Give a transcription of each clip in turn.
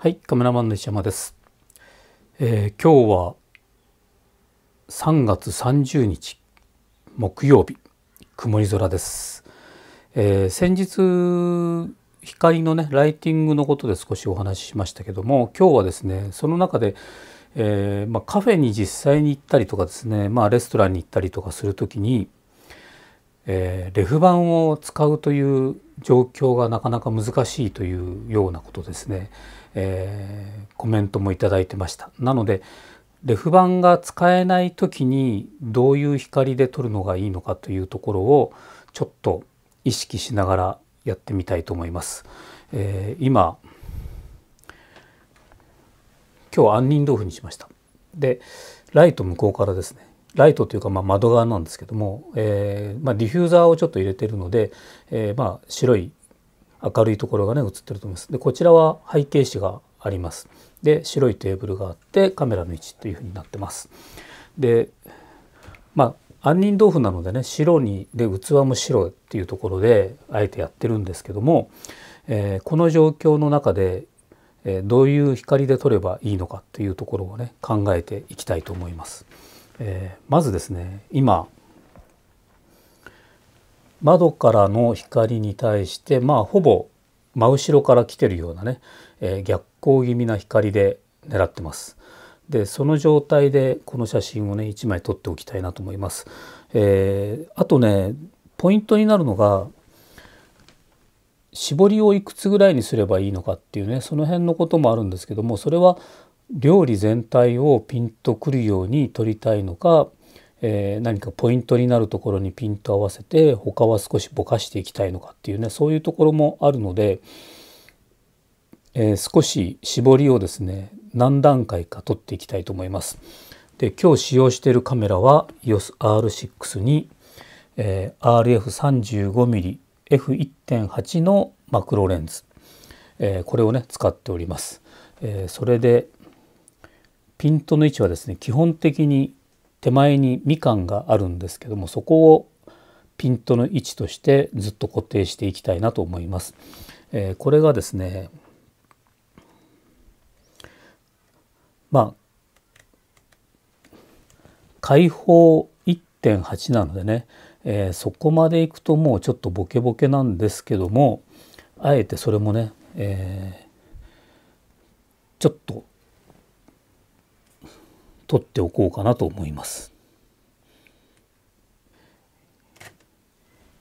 はい、カメラマンの石山です、えー、今日は3月30日木曜日曇り空です、えー、先日光のねライティングのことで少しお話ししましたけども今日はですねその中で、えー、まあ、カフェに実際に行ったりとかですね、まあ、レストランに行ったりとかする時に、えレフ板を使うという状況がなかなか難しいというようなことですね。えー、コメントも頂いてました。なのでレフ板が使えない時にどういう光で撮るのがいいのかというところをちょっと意識しながらやってみたいと思います。えー、今今日杏仁豆腐にしました。でライト向こうからですねライトというかま窓側なんですけども、えー、まディフューザーをちょっと入れてるので、えー、ま白い明るいところがね映ってると思います。でこちらは背景紙があります。で白いテーブルがあってカメラの位置というふうになってます。でまあ杏仁豆腐なのでね白にで器も白っていうところであえてやってるんですけども、えー、この状況の中で、えー、どういう光で撮ればいいのかっていうところをね考えていきたいと思います。えー、まずですね今窓からの光に対してまあほぼ真後ろから来てるようなね、えー、逆光気味な光で狙ってます。でその状態でこの写真をね1枚撮っておきたいなと思います。えー、あとねポイントになるのが絞りをいくつぐらいにすればいいのかっていうねその辺のこともあるんですけどもそれは料理全体をピンとくるように撮りたいのかえー、何かポイントになるところにピント合わせて他は少しぼかしていきたいのかっていうねそういうところもあるので、えー、少し絞りをですね何段階か取っていきたいと思います。で今日使用しているカメラは EOSR6 に、えー、RF35mmF1.8 のマクロレンズ、えー、これをね使っております。えそれでピントの位置はですね基本的に手前にみかんがあるんですけどもそこをピントの位置としてずっと固定していきたいなと思います。えー、これがですねまあ開放1.8なのでね、えー、そこまでいくともうちょっとボケボケなんですけどもあえてそれもね、えー、ちょっと取っておこうかなと思います。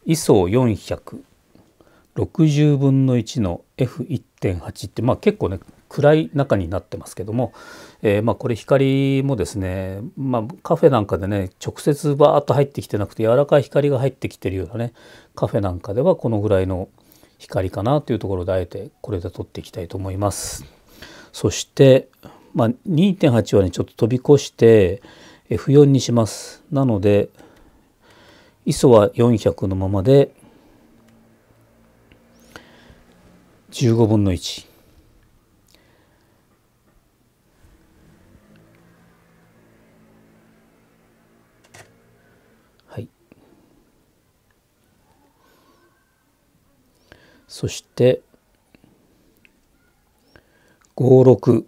ISO400 60分の1の F1.8 ってまあ結構ね暗い中になってますけども、えー、まあこれ光もですね、まあ、カフェなんかでね直接バーッと入ってきてなくて柔らかい光が入ってきてるようなねカフェなんかではこのぐらいの光かなというところであえてこれで撮っていきたいと思います。そしてまあ、2.8はねちょっと飛び越して F4 にします。なので ISO は400のままで15分の1。はい、そして56。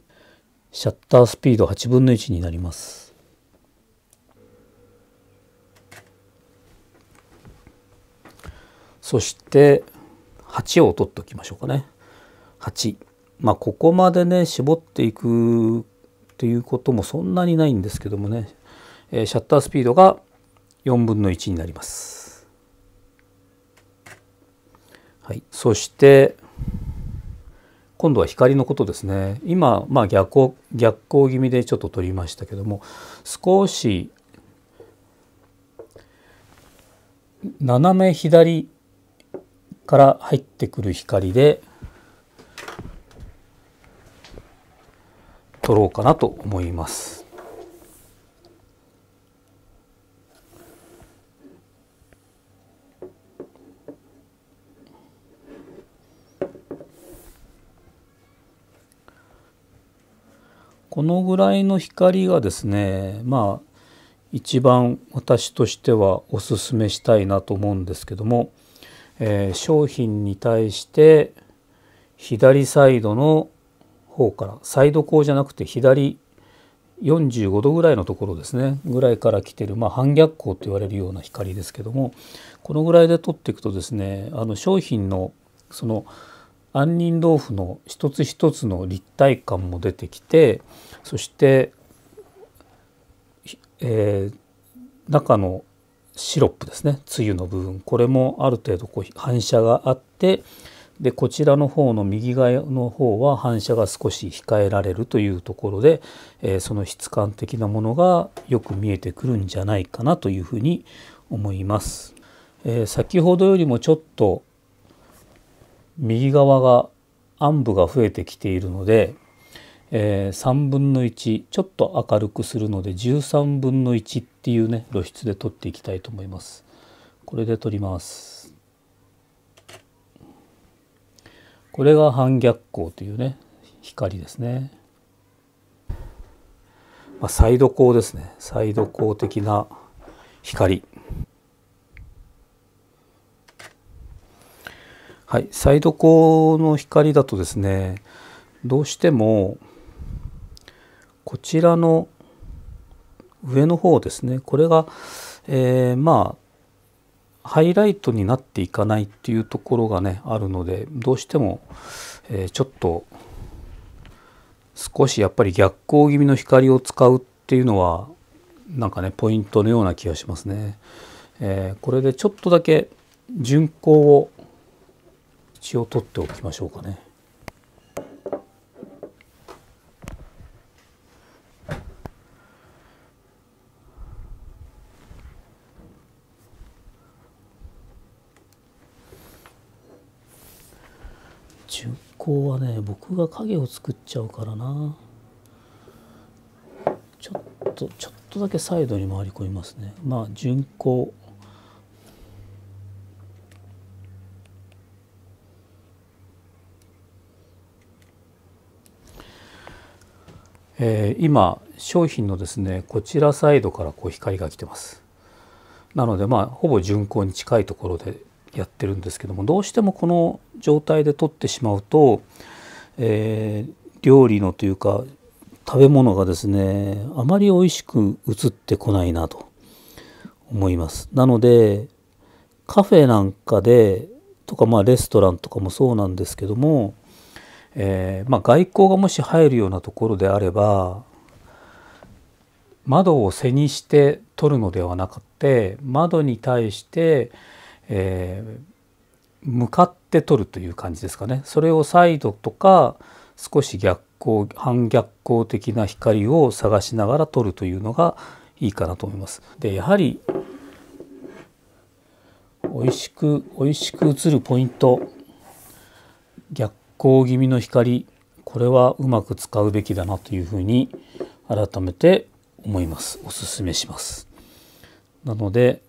シャッタースピード8分の1になります。そして8を取っておきましょうかね。8。まあここまでね絞っていくということもそんなにないんですけどもね、えシャッタースピードが4分の1になります。はい、そして今度は光のことですね今、まあ、逆光逆光気味でちょっと撮りましたけども少し斜め左から入ってくる光で撮ろうかなと思います。このぐらいの光がですねまあ一番私としてはおすすめしたいなと思うんですけども、えー、商品に対して左サイドの方からサイド光じゃなくて左45度ぐらいのところですねぐらいから来てる、まあ、反逆光と言われるような光ですけどもこのぐらいで撮っていくとですねあの商品のその杏仁豆腐の一つ一つの立体感も出てきてそして、えー、中のシロップですねつゆの部分これもある程度こう反射があってでこちらの方の右側の方は反射が少し控えられるというところで、えー、その質感的なものがよく見えてくるんじゃないかなというふうに思います。えー、先ほどよりもちょっと右側が暗部が増えてきているので、えー、3分の1ちょっと明るくするので13分の1っていうね露出で撮っていきたいと思います。これで撮ります。これが反逆光というね光ですね。まあ、サイド光ですね。サイド光的な光。はい、サイド光の光だとですねどうしてもこちらの上の方ですねこれが、えー、まあハイライトになっていかないっていうところがねあるのでどうしても、えー、ちょっと少しやっぱり逆光気味の光を使うっていうのはなんかねポイントのような気がしますね。えー、これでちょっとだけ巡光を一応取っておきましょうかね。巡行はね僕が影を作っちゃうからなちょっとちょっとだけサイドに回り込みますねまあ巡行えー、今商品のですねこちらサイドからこう光が来てますなのでまあほぼ巡航に近いところでやってるんですけどもどうしてもこの状態で撮ってしまうと、えー、料理のというか食べ物がですねあまり美味しく映ってこないなと思いますなのでカフェなんかでとかまあレストランとかもそうなんですけどもえー、まあ、外交がもし入るようなところであれば窓を背にして撮るのではなくて窓に対して、えー、向かって撮るという感じですかねそれをサイドとか少し逆光反逆光的な光を探しながら撮るというのがいいかなと思います。でやはり美味しく美味しく映るポイント逆光気味の光これはうまく使うべきだなというふうに改めて思いますおすめしますなので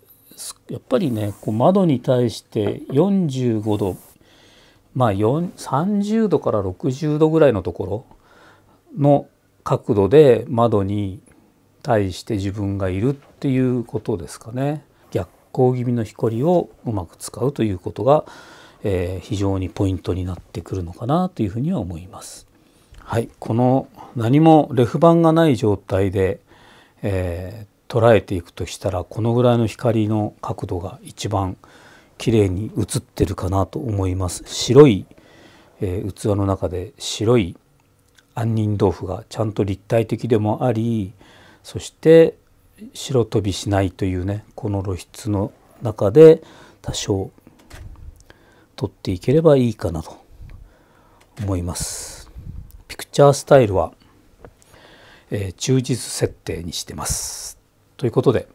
やっぱりねこう窓に対して45度まあ30度から60度ぐらいのところの角度で窓に対して自分がいるっていうことですかね逆光気味の光をうまく使うということがえー、非常にポイントになってくるのかなというふうには思います。はい、この何もレフ板がない状態で、えー、捉えていくとしたらこのぐらいの光の角度が一番綺麗に映ってるかなと思います。白い、えー、器の中で白い杏仁豆腐がちゃんと立体的でもありそして白飛びしないというねこの露出の中で多少取っていければいいかなと思います。ピクチャースタイルは、えー、忠実設定にしてます。ということで、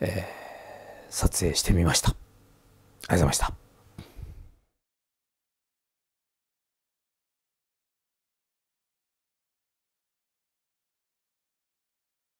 えー、撮影してみました。ありがとうございました。